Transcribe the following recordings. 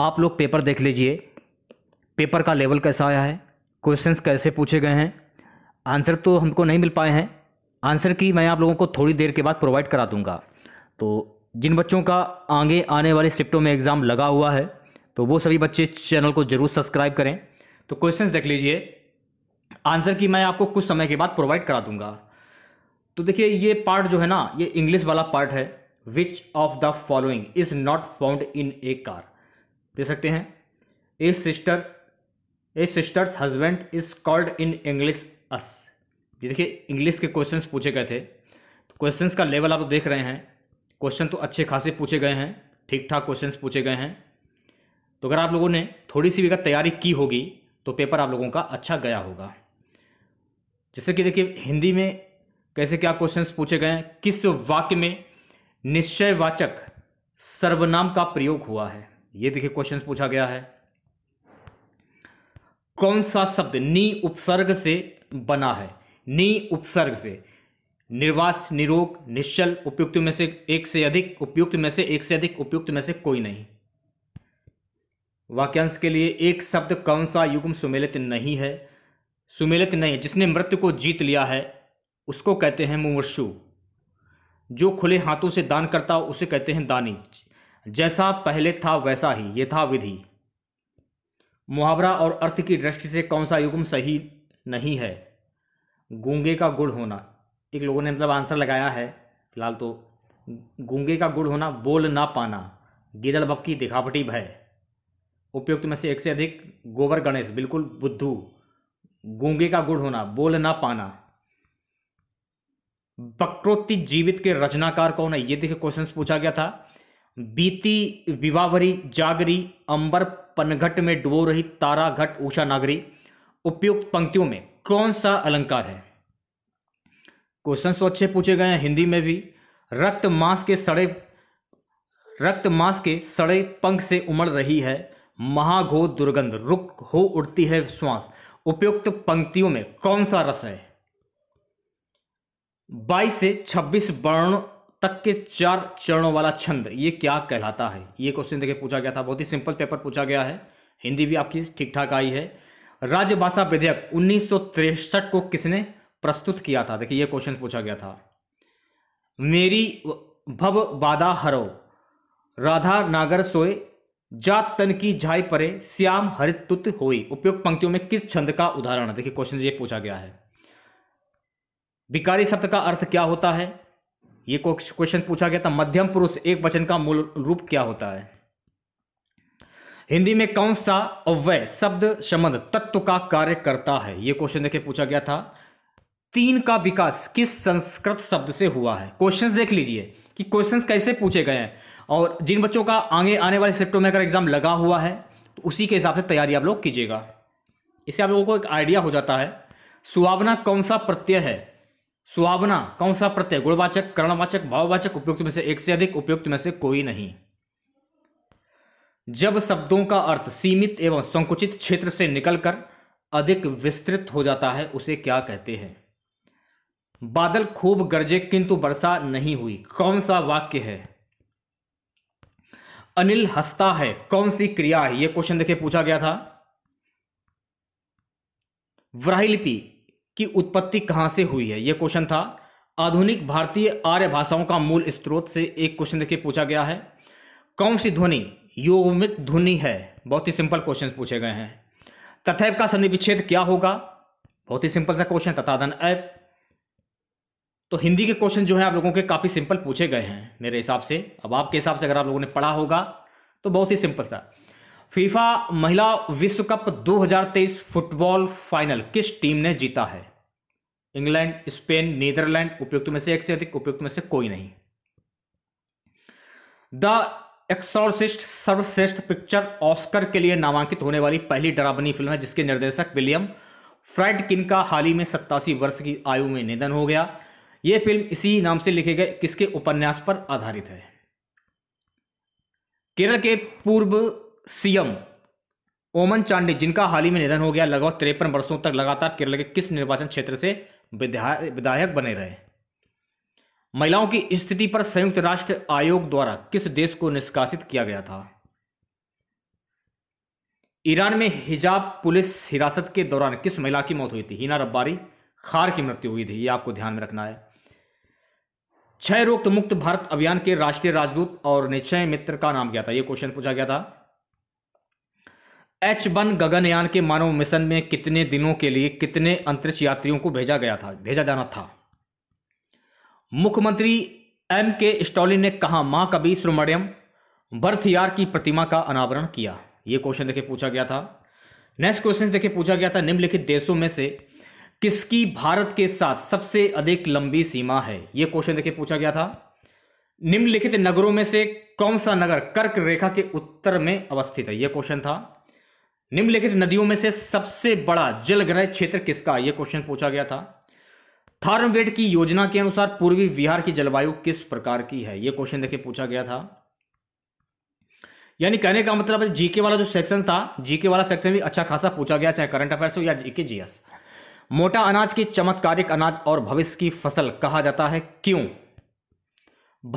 आप लोग पेपर देख लीजिए पेपर का लेवल कैसा आया है क्वेश्चंस कैसे पूछे गए हैं आंसर तो हमको नहीं मिल पाए हैं आंसर की मैं आप लोगों को थोड़ी देर के बाद प्रोवाइड करा दूंगा तो जिन बच्चों का आगे आने वाले शिफ्टों में एग्ज़ाम लगा हुआ है तो वो सभी बच्चे चैनल को जरूर सब्सक्राइब करें तो क्वेश्चंस देख लीजिए आंसर की मैं आपको कुछ समय के बाद प्रोवाइड करा दूंगा तो देखिए ये पार्ट जो है ना ये इंग्लिश वाला पार्ट है which of the following is not found in a car दे सकते हैं a sister a sister's husband is called in English as ये देखिए इंग्लिश के क्वेश्चंस पूछे गए थे क्वेश्चंस तो का लेवल आप देख रहे हैं क्वेश्चन तो अच्छे खासे पूछे गए हैं ठीक ठाक क्वेश्चंस पूछे गए हैं तो अगर आप लोगों ने थोड़ी सी भी अगर तैयारी की होगी तो पेपर आप लोगों का अच्छा गया होगा जैसे कि देखिए हिंदी में कैसे क्या क्वेश्चन पूछे गए हैं किस वाक्य में निश्चयवाचक सर्वनाम का प्रयोग हुआ है ये देखिए क्वेश्चन पूछा गया है कौन सा शब्द नी उपसर्ग से बना है नी उपसर्ग से निर्वास निरोग निश्चल उपयुक्त में से एक से अधिक उपयुक्त में से एक से अधिक उपयुक्त में से कोई नहीं वाक्यांश के लिए एक शब्द कौन सा युग्म सुमेलित नहीं है सुमेलित नहीं है जिसने मृत्यु को जीत लिया है उसको कहते हैं मुमर्शु जो खुले हाथों से दान करता उसे कहते हैं दानी जैसा पहले था वैसा ही ये था विधि मुहावरा और अर्थ की दृष्टि से कौन सा युग्म सही नहीं है गूंगे का गुड़ होना एक लोगों ने मतलब आंसर लगाया है फिलहाल तो गूंगे का गुड़ होना बोल ना पाना गिदड़ बपकी दिखावटी भय उपयुक्त में से एक से अधिक गोबर गणेश बिल्कुल बुद्धू गूंगे का गुड़ होना बोल ना पाना बक्रोत्ति जीवित के रचनाकार कौन है ये देखिए क्वेश्चन पूछा गया था बीती विवावरी जागरी अंबर पनघट में डुबो रही तारा घट उषा नागरी उपयुक्त पंक्तियों में कौन सा अलंकार है क्वेश्चन तो अच्छे पूछे गए हैं हिंदी में भी रक्त मास के सड़े रक्त मास के सड़े पंख से उमड़ रही है महाघो दुर्गंध रुक हो उड़ती है श्वास उपयुक्त पंक्तियों में कौन सा रस है 22 से 26 वर्ण तक के चार चरणों वाला छंद ये क्या कहलाता है ये क्वेश्चन देखिए पूछा गया था बहुत ही सिंपल पेपर पूछा गया है हिंदी भी आपकी ठीक ठाक आई है राज्य भाषा विधेयक उन्नीस को किसने प्रस्तुत किया था देखिए ये क्वेश्चन पूछा गया था मेरी भव बाधा हरो राधा नागर सोए जात तन की झाई परे श्याम हरितुत होई उपयुक्त पंक्तियों में किस छंद का उदाहरण देखिए क्वेश्चन ये पूछा गया है विकारी शब्द का अर्थ क्या होता है ये क्वेश्चन पूछा गया था मध्यम पुरुष एक वचन का मूल रूप क्या होता है हिंदी में कौन सा अव्यय शब्द संबंध तत्व का कार्य करता है यह क्वेश्चन देखिए पूछा गया था तीन का विकास किस संस्कृत शब्द से हुआ है क्वेश्चंस देख लीजिए कि क्वेश्चंस कैसे पूछे गए हैं और जिन बच्चों का आगे आने वाले सेप्टों में अगर एग्जाम लगा हुआ है तो उसी के हिसाब से तैयारी आप लोग कीजिएगा इससे आप लोगों को एक आइडिया हो जाता है सुहावना कौन सा प्रत्यय है सुहावना कौन सा प्रत्यय गुणवाचक करणवाचक भाववाचक उपयुक्त में से एक से अधिक उपयुक्त में से कोई नहीं जब शब्दों का अर्थ सीमित एवं संकुचित क्षेत्र से निकलकर अधिक विस्तृत हो जाता है उसे क्या कहते हैं बादल खूब गरजे किंतु वर्षा नहीं हुई कौन सा वाक्य है अनिल हंसता है कौन सी क्रिया है यह क्वेश्चन देखिए पूछा गया था व्राहिलिपि की उत्पत्ति कहाँ से हुई है ये क्वेश्चन था आधुनिक भारतीय आर्य भाषाओं का मूल स्त्रोत से एक क्वेश्चन देखिए पूछा गया है कौन सी ध्वनि योगमित ध्वनि है बहुत ही सिंपल क्वेश्चन पूछे गए हैं तथैव का संधि विच्छेद क्या होगा बहुत ही सिंपल सा क्वेश्चन तथाधन ऐप तो हिंदी के क्वेश्चन जो है आप लोगों के काफ़ी सिंपल पूछे गए हैं मेरे हिसाब से अब आपके हिसाब से अगर आप लोगों ने पढ़ा होगा तो बहुत ही सिंपल सा फीफा महिला विश्व कप 2023 फुटबॉल फाइनल किस टीम ने जीता है इंग्लैंड स्पेन नीदरलैंड उपयुक्त में से एक से अधिक उपयुक्त में से कोई नहीं द एक्सोरसिस्ट सर्वश्रेष्ठ पिक्चर ऑस्कर के लिए नामांकित होने वाली पहली डरावनी फिल्म है जिसके निर्देशक विलियम किन का हाल ही में सत्तासी वर्ष की आयु में निधन हो गया यह फिल्म इसी नाम से लिखे गए किसके उपन्यास पर आधारित है केरल के पूर्व सीएम ओमन चांडी जिनका हाल ही में निधन हो गया लगभग तिरपन वर्षों तक लगातार केरल के किस निर्वाचन क्षेत्र से विधायक बने रहे महिलाओं की स्थिति पर संयुक्त राष्ट्र आयोग द्वारा किस देश को निष्कासित किया गया था ईरान में हिजाब पुलिस हिरासत के दौरान किस महिला की मौत हुई थी हिना रब्बारी खार की मृत्यु हुई थी यह आपको ध्यान में रखना है क्षय रोग तो मुक्त भारत अभियान के राष्ट्रीय राजदूत और निश्चय मित्र का नाम क्या था यह क्वेश्चन पूछा गया था एच वन गगनयान के मानव मिशन में कितने दिनों के लिए कितने अंतरिक्ष यात्रियों को भेजा गया था भेजा जाना था मुख्यमंत्री एम के स्टालिन ने कहा महाकवि बर्थ यार की प्रतिमा का अनावरण किया ये क्वेश्चन देखिए पूछा गया था नेक्स्ट क्वेश्चन देखिए पूछा गया था निम्नलिखित देशों में से किसकी भारत के साथ सबसे अधिक लंबी सीमा है यह क्वेश्चन देखिए पूछा गया था निम्नलिखित नगरों में से कौन सा नगर कर्क रेखा के उत्तर में अवस्थित है यह क्वेश्चन था निम्नलिखित नदियों में से सबसे बड़ा जलग्रह क्षेत्र किसका यह क्वेश्चन पूछा गया था थार्मवेट की योजना के अनुसार पूर्वी बिहार की जलवायु किस प्रकार की है यह क्वेश्चन देखिए पूछा गया था यानी कहने का मतलब है जीके वाला जो सेक्शन था जीके वाला सेक्शन भी अच्छा खासा पूछा गया चाहे करंट अफेयर्स हो या जीके जीएस मोटा अनाज की चमत्कारिक अनाज और भविष्य की फसल कहा जाता है क्यों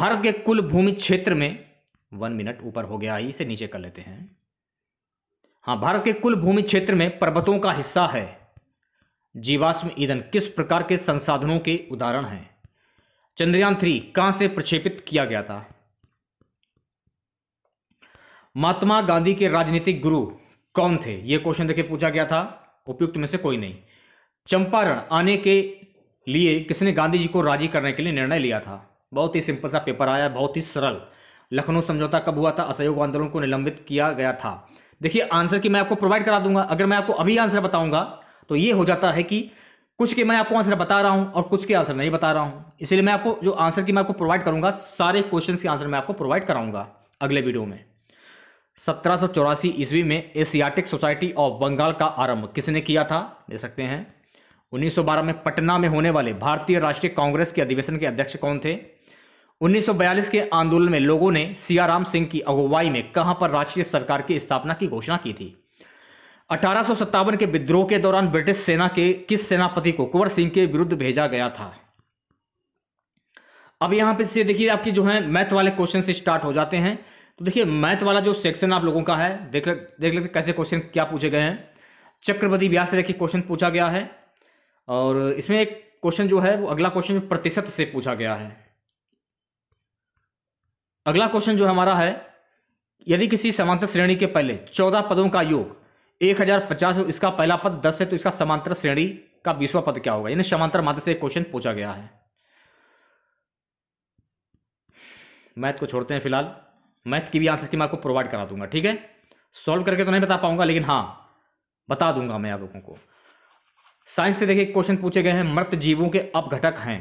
भारत के कुल भूमि क्षेत्र में वन मिनट ऊपर हो गया इसे नीचे कर लेते हैं हाँ भारत के कुल भूमि क्षेत्र में पर्वतों का हिस्सा है जीवाश्म ईंधन किस प्रकार के संसाधनों के उदाहरण हैं चंद्रयान थ्री कहां से प्रक्षेपित किया गया था महात्मा गांधी के राजनीतिक गुरु कौन थे यह क्वेश्चन देखिए पूछा गया था उपयुक्त में से कोई नहीं चंपारण आने के लिए किसने गांधी जी को राजी करने के लिए निर्णय लिया था बहुत ही सिंपल सा पेपर आया बहुत ही सरल लखनऊ समझौता कब हुआ था असहयोग आंदोलन को निलंबित किया गया था देखिए आंसर की मैं आपको प्रोवाइड करा दूंगा अगर मैं आपको अभी आंसर बताऊंगा तो ये हो जाता है कि कुछ के मैं आपको आंसर बता रहा हूं और कुछ के आंसर नहीं बता रहा हूं इसलिए मैं आपको जो आंसर की मैं आपको प्रोवाइड करूंगा सारे क्वेश्चन के आंसर मैं आपको प्रोवाइड कराऊंगा अगले वीडियो में सत्रह सौ चौरासी ईस्वी में एशियाटिक सोसाइटी ऑफ बंगाल का आरंभ किसने किया था दे सकते हैं 1912 में पटना में होने वाले भारतीय राष्ट्रीय कांग्रेस के अधिवेशन के अध्यक्ष कौन थे 1942 के आंदोलन में लोगों ने सियाराम सिंह की अगुवाई में कहां पर राष्ट्रीय सरकार की स्थापना की घोषणा की थी अठारह के विद्रोह के दौरान ब्रिटिश सेना के किस सेनापति को कुंवर सिंह के विरुद्ध भेजा गया था अब यहां पे देखिए आपकी जो है मैथ वाले क्वेश्चन से स्टार्ट हो जाते हैं तो देखिए मैथ वाला जो सेक्शन आप लोगों का है देख देख लेते कैसे क्वेश्चन क्या पूछे गए हैं चक्रवर्ती ब्याज से देखिए क्वेश्चन पूछा गया है और इसमें एक क्वेश्चन जो है वो अगला क्वेश्चन प्रतिशत से पूछा गया है अगला क्वेश्चन जो हमारा है यदि किसी समांतर श्रेणी के पहले चौदह पदों का योग एक हजार पचास इसका पहला पद दस है तो इसका समांतर श्रेणी का बीसवा पद क्या होगा यानी समांतर मात्र से क्वेश्चन पूछा गया है मैथ को छोड़ते हैं फिलहाल मैथ की भी आंसर की मैं आपको प्रोवाइड करा दूंगा ठीक है सॉल्व करके तो नहीं बता पाऊंगा लेकिन हाँ बता दूंगा मैं आप लोगों को साइंस से देखिए क्वेश्चन पूछे गए हैं मृत जीवों के अपघटक हैं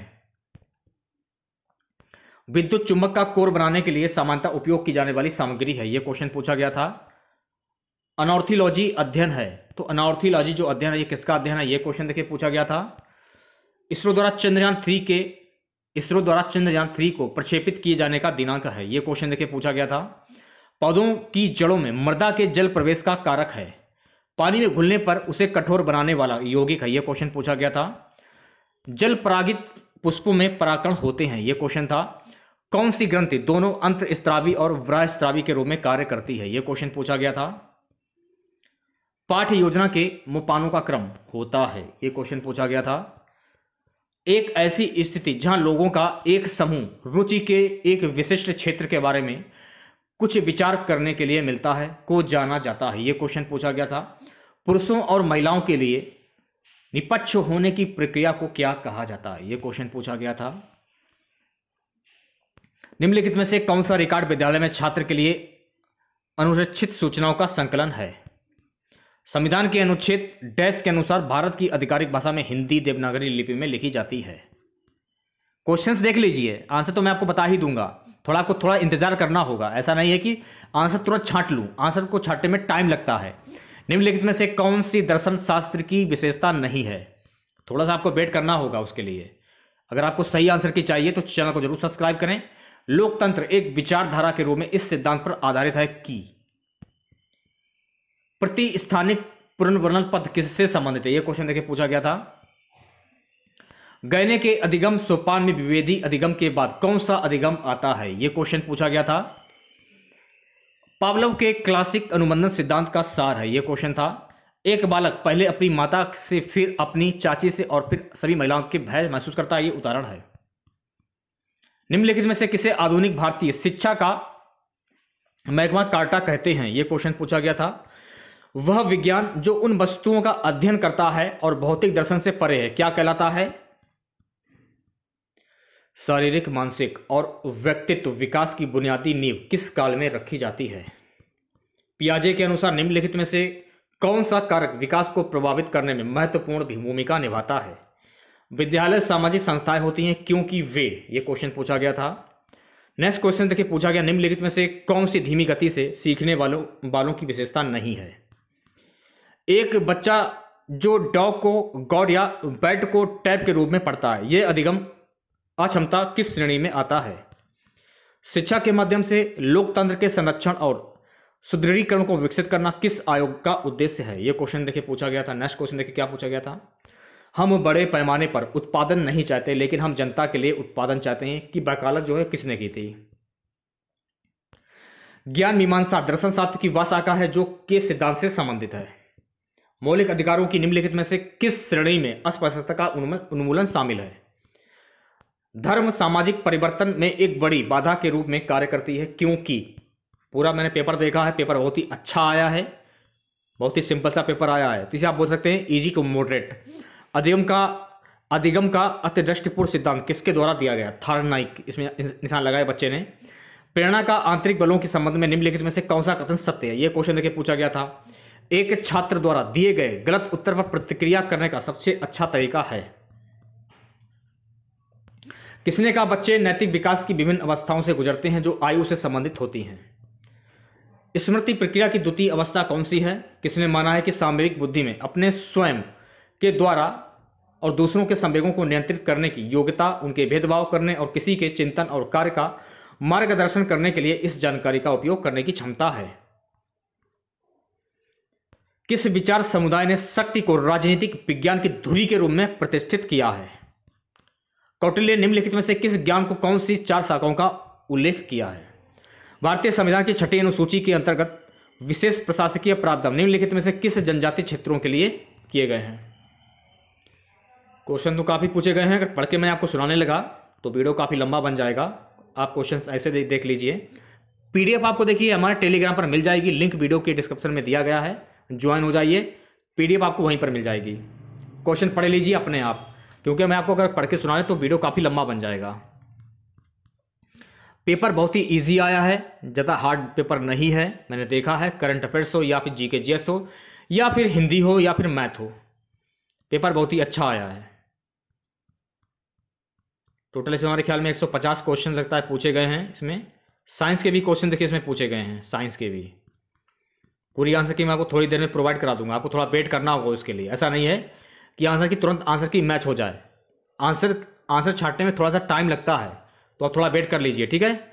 विद्युत चुंबक का कोर बनाने के लिए सामान्यतः उपयोग की जाने वाली सामग्री है यह क्वेश्चन पूछा गया था अनॉर्थिलॉजी अध्ययन है तो अनॉर्थिलॉजी जो अध्ययन है ये किसका अध्ययन है यह क्वेश्चन देखिए पूछा गया था इसरो द्वारा चंद्रयान थ्री के इसरो द्वारा चंद्रयान थ्री को प्रक्षेपित किए जाने का दिनांक है यह क्वेश्चन देखिए पूछा गया था पौधों की जड़ों में मृदा के जल प्रवेश का कारक है पानी में घुलने पर उसे कठोर बनाने वाला यौगिक है यह क्वेश्चन पूछा गया था जल परागित पुष्पों में पराकरण होते हैं यह क्वेश्चन था कौन सी ग्रंथि दोनों अंत स्त्रावी और व्रा स्त्रावी के रूप में कार्य करती है यह क्वेश्चन पूछा गया था पाठ्य योजना के मुपानों का क्रम होता है यह क्वेश्चन पूछा गया था एक ऐसी स्थिति जहां लोगों का एक समूह रुचि के एक विशिष्ट क्षेत्र के बारे में कुछ विचार करने के लिए मिलता है को जाना जाता है यह क्वेश्चन पूछा गया था पुरुषों और महिलाओं के लिए निपक्ष होने की प्रक्रिया को क्या कहा जाता है यह क्वेश्चन पूछा गया था निम्नलिखित में से कौन सा रिकॉर्ड विद्यालय में छात्र के लिए अनुरक्षित सूचनाओं का संकलन है संविधान के अनुच्छेद डैश के अनुसार भारत की आधिकारिक भाषा में हिंदी देवनागरी लिपि में लिखी जाती है क्वेश्चंस देख लीजिए आंसर तो मैं आपको बता ही दूंगा थोड़ा आपको थोड़ा इंतजार करना होगा ऐसा नहीं है कि आंसर तुरंत छांट लूँ आंसर को छांटने में टाइम लगता है निम्नलिखित में से कौन सी दर्शन शास्त्र की विशेषता नहीं है थोड़ा सा आपको वेट करना होगा उसके लिए अगर आपको सही आंसर की चाहिए तो चैनल को जरूर सब्सक्राइब करें लोकतंत्र एक विचारधारा के रूप में इस सिद्धांत पर आधारित है कि प्रतिस्थानिक पुनर्वर्णन पद किससे संबंधित है यह क्वेश्चन देखिए पूछा गया था गहने के अधिगम सोपान में विवेदी अधिगम के बाद कौन सा अधिगम आता है यह क्वेश्चन पूछा गया था पावलव के क्लासिक अनुबंधन सिद्धांत का सार है यह क्वेश्चन था एक बालक पहले अपनी माता से फिर अपनी चाची से और फिर सभी महिलाओं के भय महसूस करता है ये उदाहरण है निम्नलिखित में से किसे आधुनिक भारतीय शिक्षा का महकमा कार्टा कहते हैं यह क्वेश्चन पूछा गया था वह विज्ञान जो उन वस्तुओं का अध्ययन करता है और भौतिक दर्शन से परे है क्या कहलाता है शारीरिक मानसिक और व्यक्तित्व विकास की बुनियादी नींव किस काल में रखी जाती है पियाजे के अनुसार निम्नलिखित में से कौन सा कारक विकास को प्रभावित करने में महत्वपूर्ण भूमिका निभाता है विद्यालय सामाजिक संस्थाएं होती हैं क्योंकि वे ये क्वेश्चन पूछा गया था नेक्स्ट क्वेश्चन देखिए पूछा गया निम्नलिखित में से कौन सी धीमी गति से सीखने वालों बालों की विशेषता नहीं है एक बच्चा जो डॉग को गॉड या बैट को टैप के रूप में पढ़ता है यह अधिगम अक्षमता किस श्रेणी में आता है शिक्षा के माध्यम से लोकतंत्र के संरक्षण और सुदृढ़ीकरण को विकसित करना किस आयोग का उद्देश्य है यह क्वेश्चन देखिए पूछा गया था नेक्स्ट क्वेश्चन देखिए क्या पूछा गया था हम बड़े पैमाने पर उत्पादन नहीं चाहते लेकिन हम जनता के लिए उत्पादन चाहते हैं कि वकालत जो है किसने की थी ज्ञान मीमांसा दर्शन शास्त्र की वह शाखा है जो के सिद्धांत से संबंधित है मौलिक अधिकारों की निम्नलिखित में से किस श्रेणी में अस्पष्टता का उन्मूलन शामिल है धर्म सामाजिक परिवर्तन में एक बड़ी बाधा के रूप में कार्य करती है क्योंकि पूरा मैंने पेपर देखा है पेपर बहुत ही अच्छा आया है बहुत ही सिंपल सा पेपर आया है तो इसे आप बोल सकते हैं इजी टू मॉडरेट अधिगम का अधिगम का अतिदृष्टिपूर्ण सिद्धांत किसके द्वारा दिया गया थार नाइक इसमें निशान लगाए बच्चे ने प्रेरणा का आंतरिक बलों के संबंध में निम्नलिखित में से कौन सा कथन सत्य है यह क्वेश्चन देखिए पूछा गया था एक छात्र द्वारा दिए गए गलत उत्तर पर प्रतिक्रिया करने का सबसे अच्छा तरीका है किसने कहा बच्चे नैतिक विकास की विभिन्न अवस्थाओं से गुजरते हैं जो आयु से संबंधित होती हैं स्मृति प्रक्रिया की द्वितीय अवस्था कौन सी है किसने माना है कि सामरिक बुद्धि में अपने स्वयं के द्वारा और दूसरों के संवेगों को नियंत्रित करने की योग्यता उनके भेदभाव करने और किसी के चिंतन और कार्य का मार्गदर्शन करने के लिए इस जानकारी का उपयोग करने की क्षमता है किस विचार समुदाय ने शक्ति को राजनीतिक विज्ञान की धुरी के रूप में प्रतिष्ठित किया है कौटिल्य निम्नलिखित में से किस ज्ञान को कौन सी चार शाखाओं का उल्लेख किया है भारतीय संविधान की छठी अनुसूची के अंतर्गत विशेष प्रशासकीय प्रावधान निम्नलिखित में से किस जनजातीय क्षेत्रों के लिए किए गए हैं क्वेश्चन तो काफ़ी पूछे गए हैं अगर पढ़ के मैं आपको सुनाने लगा तो वीडियो काफ़ी लंबा बन जाएगा आप क्वेश्चंस ऐसे दे, देख लीजिए पीडीएफ आपको देखिए हमारे टेलीग्राम पर मिल जाएगी लिंक वीडियो के डिस्क्रिप्शन में दिया गया है ज्वाइन हो जाइए पीडीएफ आपको वहीं पर मिल जाएगी क्वेश्चन पढ़ लीजिए अपने आप क्योंकि मैं आपको अगर पढ़ के सुना तो वीडियो काफ़ी लंबा बन जाएगा पेपर बहुत ही इजी आया है ज़्यादा हार्ड पेपर नहीं है मैंने देखा है करंट अफेयर्स हो या फिर जीके जीएस हो या फिर हिंदी हो या फिर मैथ हो पेपर बहुत ही अच्छा आया है टोटल इसमें हमारे ख्याल में 150 क्वेश्चन लगता है पूछे गए हैं इसमें साइंस के भी क्वेश्चन देखिए इसमें पूछे गए हैं साइंस के भी पूरी आंसर की मैं आपको थोड़ी देर में प्रोवाइड करा दूंगा आपको थोड़ा वेट करना होगा उसके लिए ऐसा नहीं है कि आंसर की तुरंत आंसर की मैच हो जाए आंसर आंसर छाटने में थोड़ा सा टाइम लगता है तो आप थोड़ा वेट कर लीजिए ठीक है